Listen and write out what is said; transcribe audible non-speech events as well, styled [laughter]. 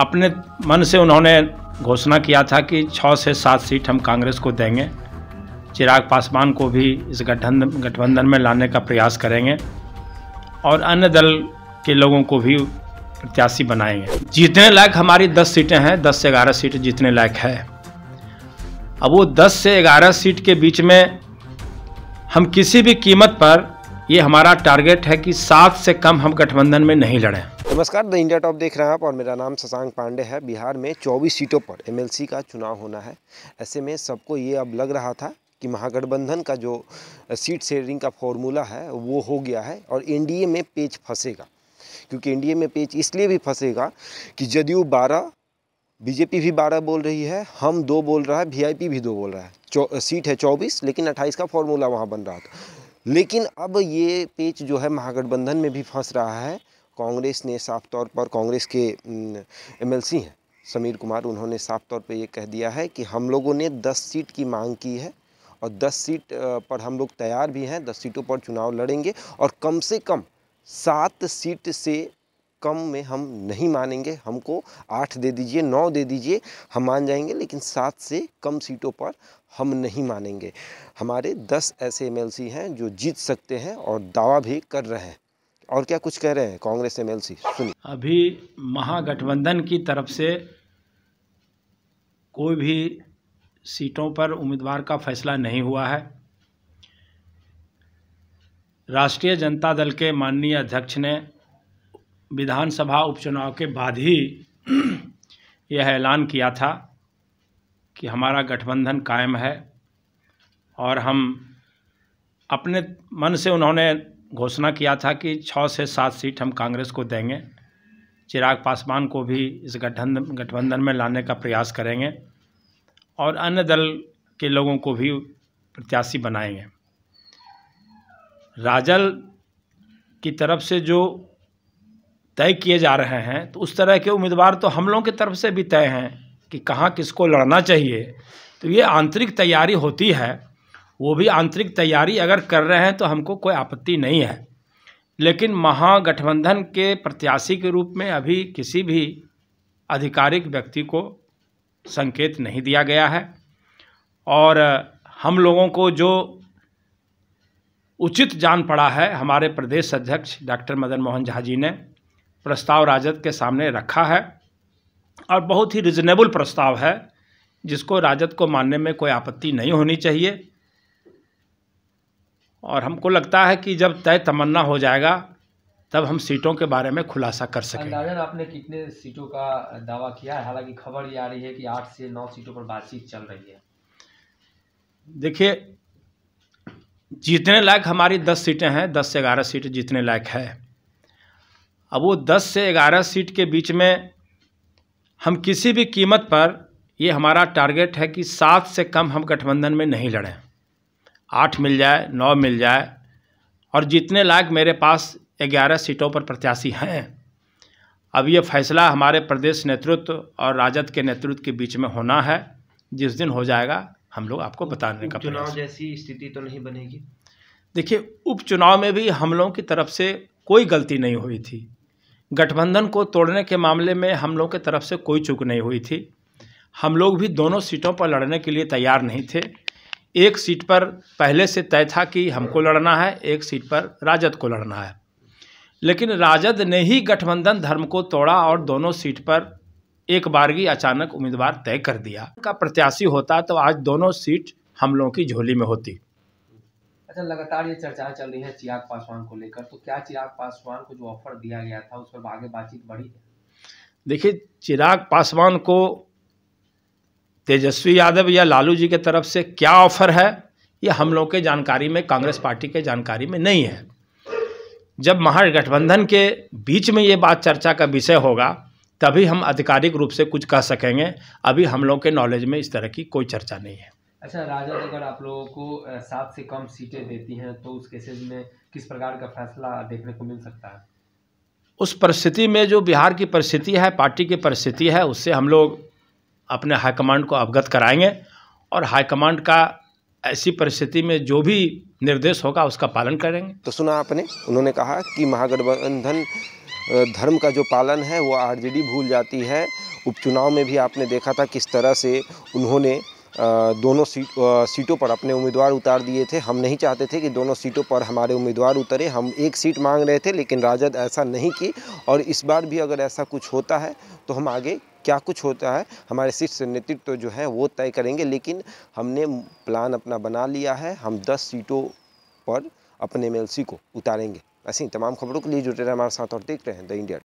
अपने मन से उन्होंने घोषणा किया था कि छः से सात सीट हम कांग्रेस को देंगे चिराग पासवान को भी इस गठबंधन गठबंधन में लाने का प्रयास करेंगे और अन्य दल के लोगों को भी प्रत्याशी बनाएंगे जीतने लायक हमारी 10 सीटें हैं 10 से 11 सीट जीतने लायक है अब वो 10 से 11 सीट के बीच में हम किसी भी कीमत पर ये हमारा टारगेट है कि सात से कम हम गठबंधन में नहीं लड़ें नमस्कार द इंडिया टॉप देख रहे हैं आप और मेरा नाम शशांक पांडे है बिहार में 24 सीटों पर एमएलसी का चुनाव होना है ऐसे में सबको ये अब लग रहा था कि महागठबंधन का जो सीट शेयरिंग का फॉर्मूला है वो हो गया है और एनडीए में पेच फंसेगा क्योंकि एनडीए में पेच इसलिए भी फंसेगा कि जदयू बारह बीजेपी भी बारह बोल रही है हम दो बोल रहा है वी भी दो बोल रहा है सीट है चौबीस लेकिन अट्ठाईस का फॉर्मूला वहाँ बन रहा था लेकिन अब ये पेच जो है महागठबंधन में भी फंस रहा है कांग्रेस ने साफ तौर पर कांग्रेस के एमएलसी हैं समीर कुमार उन्होंने साफ तौर पर ये कह दिया है कि हम लोगों ने 10 सीट की मांग की है और 10 सीट पर हम लोग तैयार भी हैं 10 सीटों पर चुनाव लड़ेंगे और कम से कम सात सीट से कम में हम नहीं मानेंगे हमको आठ दे दीजिए नौ दे दीजिए हम मान जाएंगे लेकिन सात से कम सीटों पर हम नहीं मानेंगे हमारे दस ऐसे एमएलसी हैं जो जीत सकते हैं और दावा भी कर रहे हैं और क्या कुछ कह रहे हैं कांग्रेस एम एल सुनिए अभी महागठबंधन की तरफ से कोई भी सीटों पर उम्मीदवार का फैसला नहीं हुआ है राष्ट्रीय जनता दल के माननीय अध्यक्ष ने विधानसभा उपचुनाव के बाद ही [clears throat] यह ऐलान किया था कि हमारा गठबंधन कायम है और हम अपने मन से उन्होंने घोषणा किया था कि छः से सात सीट हम कांग्रेस को देंगे चिराग पासवान को भी इस गठन गठबंधन में लाने का प्रयास करेंगे और अन्य दल के लोगों को भी प्रत्याशी बनाएंगे राजल की तरफ से जो तय किए जा रहे हैं तो उस तरह के उम्मीदवार तो हम लोगों की तरफ से भी तय हैं कि कहाँ किसको लड़ना चाहिए तो ये आंतरिक तैयारी होती है वो भी आंतरिक तैयारी अगर कर रहे हैं तो हमको कोई आपत्ति नहीं है लेकिन महागठबंधन के प्रत्याशी के रूप में अभी किसी भी आधिकारिक व्यक्ति को संकेत नहीं दिया गया है और हम लोगों को जो उचित जान पड़ा है हमारे प्रदेश अध्यक्ष डॉक्टर मदन मोहन झा जी ने प्रस्ताव राजद के सामने रखा है और बहुत ही रिजनेबल प्रस्ताव है जिसको राजद को मानने में कोई आपत्ति नहीं होनी चाहिए और हमको लगता है कि जब तय तमन्ना हो जाएगा तब हम सीटों के बारे में खुलासा कर सकते हैं आपने कितने सीटों का दावा किया है हालांकि खबर ये आ रही है कि आठ से नौ सीटों पर बातचीत चल रही है देखिए जीतने लायक हमारी दस सीटें हैं दस से ग्यारह सीट जीतने लायक है अब वो दस से ग्यारह सीट के बीच में हम किसी भी कीमत पर ये हमारा टारगेट है कि सात से कम हम गठबंधन में नहीं लड़ें आठ मिल जाए नौ मिल जाए और जितने लायक मेरे पास ग्यारह सीटों पर प्रत्याशी हैं अब ये फैसला हमारे प्रदेश नेतृत्व और राजद के नेतृत्व के बीच में होना है जिस दिन हो जाएगा हम लोग आपको बताने का चुनाव जैसी स्थिति तो नहीं बनेगी देखिए उपचुनाव में भी हम लोगों की तरफ से कोई गलती नहीं हुई थी गठबंधन को तोड़ने के मामले में हम लोगों की तरफ से कोई चूक नहीं हुई थी हम लोग भी दोनों सीटों पर लड़ने के लिए तैयार नहीं थे एक सीट पर पहले से तय था कि हमको लड़ना है एक सीट पर राजद को लड़ना है लेकिन राजद ने ही गठबंधन धर्म को तोड़ा और दोनों सीट पर एक बारगी अचानक उम्मीदवार तय कर दिया का प्रत्याशी होता तो आज दोनों सीट हम लोगों की झोली में होती अच्छा लगातार ये चर्चाएं चल रही है चिराग पासवान को लेकर तो क्या चिराग पासवान को जो ऑफर दिया गया था उस पर आगे बातचीत बढ़ी देखिए चिराग पासवान को तेजस्वी यादव या लालू जी के तरफ से क्या ऑफर है ये हम लोग के जानकारी में कांग्रेस पार्टी के जानकारी में नहीं है जब महागठबंधन के बीच में ये बात चर्चा का विषय होगा तभी हम आधिकारिक रूप से कुछ कह सकेंगे अभी हम लोग के नॉलेज में इस तरह की कोई चर्चा नहीं है अच्छा राजद अगर आप लोगों को सात से कम सीटें देती हैं तो उस केसेज में किस प्रकार का फैसला देखने को मिल सकता है उस परिस्थिति में जो बिहार की परिस्थिति है पार्टी की परिस्थिति है उससे हम लोग अपने हाईकमांड को अवगत कराएंगे और हाईकमांड का ऐसी परिस्थिति में जो भी निर्देश होगा उसका पालन करेंगे तो सुना आपने उन्होंने कहा कि महागठबंधन धर्म का जो पालन है वो आरजेडी भूल जाती है उपचुनाव में भी आपने देखा था किस तरह से उन्होंने दोनों सीट सीटों पर अपने उम्मीदवार उतार दिए थे हम नहीं चाहते थे कि दोनों सीटों पर हमारे उम्मीदवार उतरे हम एक सीट मांग रहे थे लेकिन राजद ऐसा नहीं की और इस बार भी अगर ऐसा कुछ होता है तो हम आगे क्या कुछ होता है हमारे शीर्ष नेतृत्व तो जो है वो तय करेंगे लेकिन हमने प्लान अपना बना लिया है हम दस सीटों पर अपने एम को उतारेंगे ऐसी तमाम खबरों के लिए जुड़े रहे हमारे साथ और देख रहे हैं द इंडिया